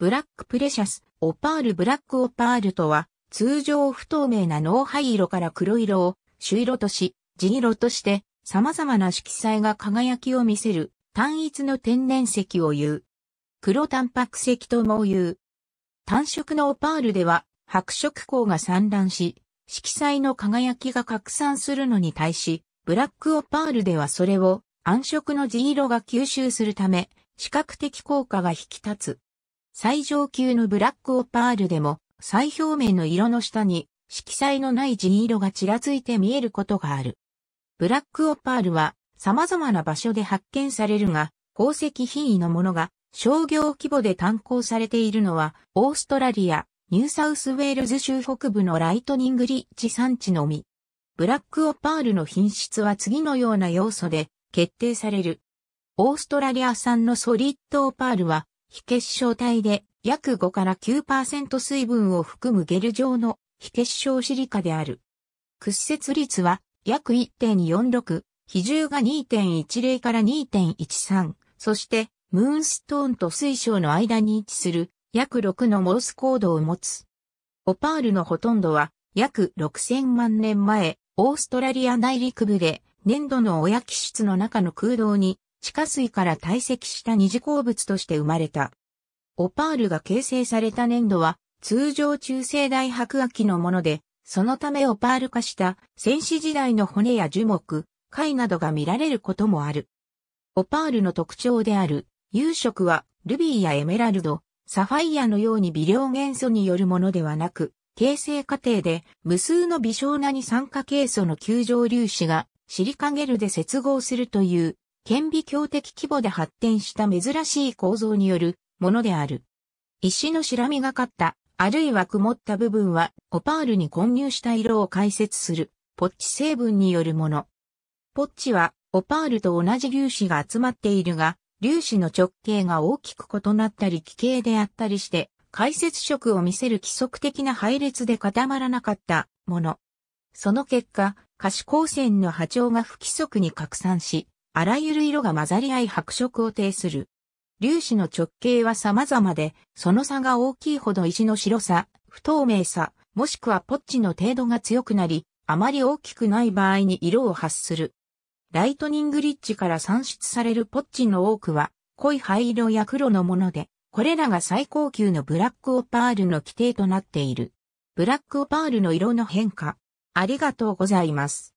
ブラックプレシャス、オパールブラックオパールとは、通常不透明な脳灰色から黒色を朱色とし、地色として様々な色彩が輝きを見せる単一の天然石を言う。黒タンパク石とも言う。単色のオパールでは白色光が散乱し、色彩の輝きが拡散するのに対し、ブラックオパールではそれを暗色の地色が吸収するため、視覚的効果が引き立つ。最上級のブラックオパールでも、最表面の色の下に色彩のない地色がちらついて見えることがある。ブラックオパールは様々な場所で発見されるが、宝石品位のものが商業規模で炭鉱されているのは、オーストラリア、ニューサウスウェールズ州北部のライトニングリッチ産地のみ。ブラックオパールの品質は次のような要素で決定される。オーストラリア産のソリッドオパールは非結晶体で約5から9%水分を含むゲル状の非結晶シリカである。屈折率は約1.46、比重が2.10から2.13、そしてムーンストーンと水晶の間に位置する約6のモースコードを持つ。オパールのほとんどは約6000万年前、オーストラリア内陸部で粘土の親気質の中の空洞に地下水から堆積した二次鉱物として生まれた。オパールが形成された粘土は通常中世大白亜紀のもので、そのためオパール化した戦士時代の骨や樹木、貝などが見られることもある。オパールの特徴である、有色はルビーやエメラルド、サファイアのように微量元素によるものではなく、形成過程で無数の微小な二酸化ケイ素の球状粒子がシリカゲルで接合するという顕微鏡的規模で発展した珍しい構造によるものである。石の白みがかった、あるいは曇った部分は、オパールに混入した色を解説する、ポッチ成分によるもの。ポッチは、オパールと同じ粒子が集まっているが、粒子の直径が大きく異なったり奇形であったりして、解説色を見せる規則的な配列で固まらなかったもの。その結果、可視光線の波長が不規則に拡散し、あらゆる色が混ざり合い白色を呈する。粒子の直径は様々で、その差が大きいほど石の白さ、不透明さ、もしくはポッチの程度が強くなり、あまり大きくない場合に色を発する。ライトニングリッチから算出されるポッチの多くは、濃い灰色や黒のもので、これらが最高級のブラックオパールの規定となっている。ブラックオパールの色の変化。ありがとうございます。